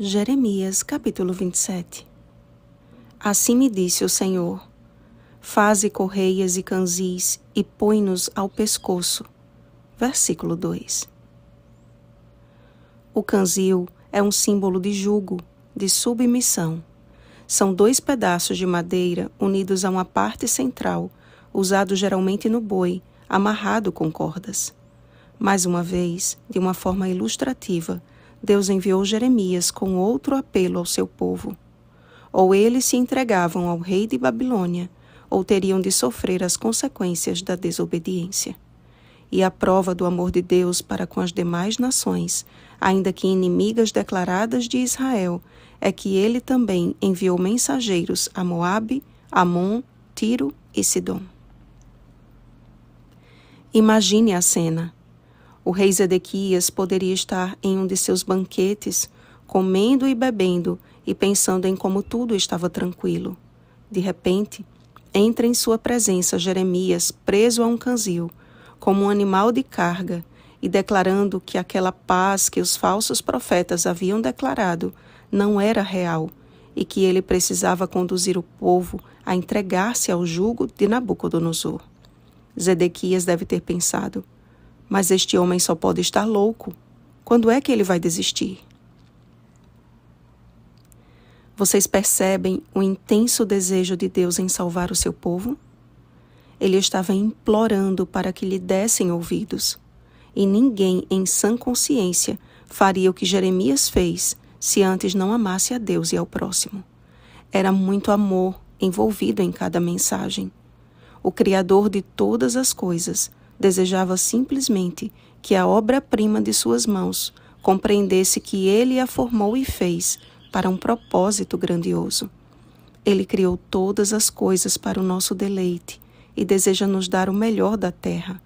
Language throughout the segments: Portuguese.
Jeremias capítulo 27 Assim me disse o Senhor: Faze correias e canzis e põe-nos ao pescoço. Versículo 2 O canzil é um símbolo de jugo, de submissão. São dois pedaços de madeira unidos a uma parte central, usado geralmente no boi, amarrado com cordas. Mais uma vez, de uma forma ilustrativa, Deus enviou Jeremias com outro apelo ao seu povo. Ou eles se entregavam ao rei de Babilônia, ou teriam de sofrer as consequências da desobediência. E a prova do amor de Deus para com as demais nações, ainda que inimigas declaradas de Israel, é que ele também enviou mensageiros a Moabe, Amon, Tiro e Sidom. Imagine a cena. O rei Zedequias poderia estar em um de seus banquetes, comendo e bebendo e pensando em como tudo estava tranquilo. De repente, entra em sua presença Jeremias preso a um canzil, como um animal de carga, e declarando que aquela paz que os falsos profetas haviam declarado não era real e que ele precisava conduzir o povo a entregar-se ao jugo de Nabucodonosor. Zedequias deve ter pensado: mas este homem só pode estar louco. Quando é que ele vai desistir? Vocês percebem o intenso desejo de Deus em salvar o seu povo? Ele estava implorando para que lhe dessem ouvidos. E ninguém em sã consciência faria o que Jeremias fez se antes não amasse a Deus e ao próximo. Era muito amor envolvido em cada mensagem. O Criador de todas as coisas desejava simplesmente que a obra-prima de suas mãos compreendesse que ele a formou e fez para um propósito grandioso. Ele criou todas as coisas para o nosso deleite e deseja nos dar o melhor da terra.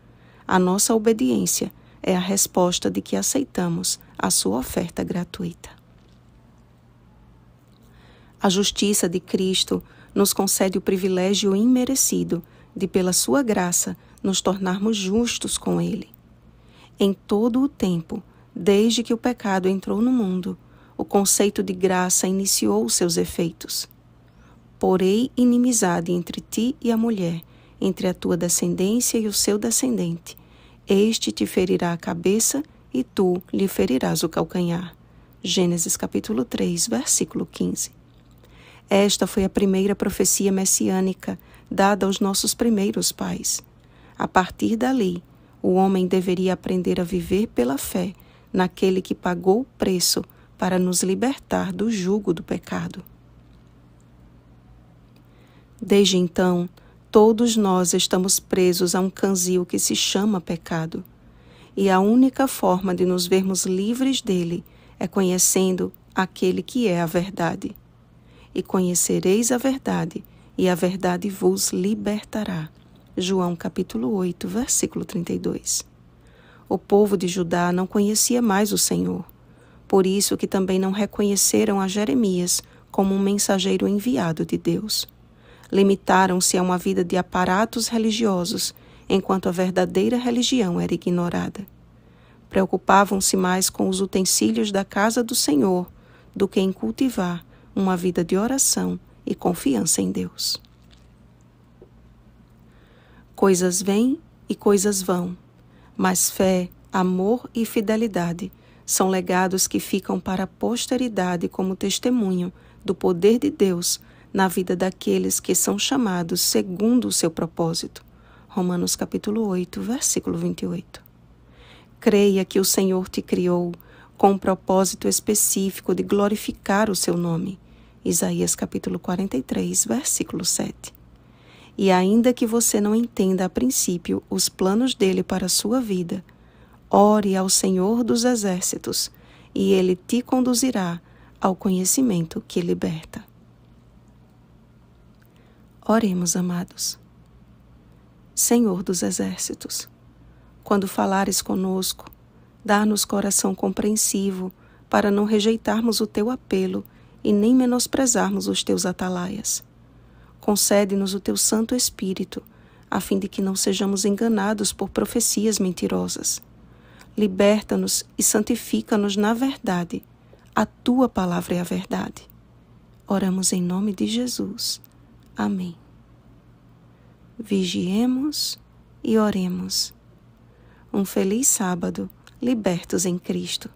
A nossa obediência é a resposta de que aceitamos a sua oferta gratuita. A justiça de Cristo nos concede o privilégio imerecido de, pela sua graça, nos tornarmos justos com Ele. Em todo o tempo, desde que o pecado entrou no mundo, o conceito de graça iniciou seus efeitos. Porei inimizade entre ti e a mulher, entre a tua descendência e o seu descendente. Este te ferirá a cabeça e tu lhe ferirás o calcanhar. Gênesis capítulo 3, versículo 15. Esta foi a primeira profecia messiânica dada aos nossos primeiros pais. A partir dali, o homem deveria aprender a viver pela fé naquele que pagou o preço para nos libertar do jugo do pecado. Desde então, todos nós estamos presos a um canzil que se chama pecado, e a única forma de nos vermos livres dele é conhecendo aquele que é a verdade. E conhecereis a verdade, e a verdade vos libertará. João capítulo 8, versículo 32. O povo de Judá não conhecia mais o Senhor, por isso que também não reconheceram a Jeremias como um mensageiro enviado de Deus. Limitaram-se a uma vida de aparatos religiosos, enquanto a verdadeira religião era ignorada. Preocupavam-se mais com os utensílios da casa do Senhor do que em cultivar uma vida de oração e confiança em Deus. Coisas vêm e coisas vão, mas fé, amor e fidelidade são legados que ficam para a posteridade como testemunho do poder de Deus na vida daqueles que são chamados segundo o seu propósito. Romanos capítulo 8, versículo 28. Creia que o Senhor te criou com um propósito específico de glorificar o seu nome. Isaías capítulo 43, versículo 7 e ainda que você não entenda a princípio os planos dele para a sua vida, ore ao Senhor dos Exércitos, e ele te conduzirá ao conhecimento que liberta. Oremos, amados. Senhor dos Exércitos, quando falares conosco, dá-nos coração compreensivo para não rejeitarmos o teu apelo e nem menosprezarmos os teus atalaias concede-nos o teu Santo Espírito, a fim de que não sejamos enganados por profecias mentirosas. Liberta-nos e santifica-nos na verdade. A tua palavra é a verdade. Oramos em nome de Jesus. Amém. Vigiemos e oremos. Um feliz sábado, libertos em Cristo.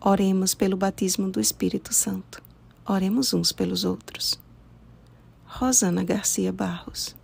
Oremos pelo batismo do Espírito Santo. Oremos uns pelos outros. Rosana Garcia Barros.